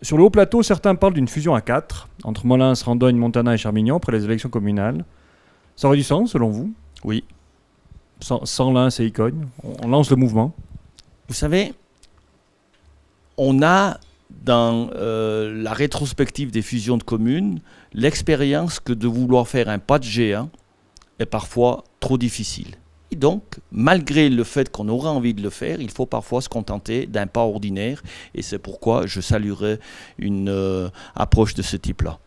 Sur le haut plateau, certains parlent d'une fusion à quatre, entre Molins, Randogne, Montana et Charmignon, après les élections communales. Ça aurait du sens, selon vous Oui. Sans, sans l'un, c'est icogne. On lance le mouvement. Vous savez, on a dans euh, la rétrospective des fusions de communes l'expérience que de vouloir faire un pas de géant est parfois trop difficile. Et donc, malgré le fait qu'on aura envie de le faire, il faut parfois se contenter d'un pas ordinaire. Et c'est pourquoi je saluerai une euh, approche de ce type-là.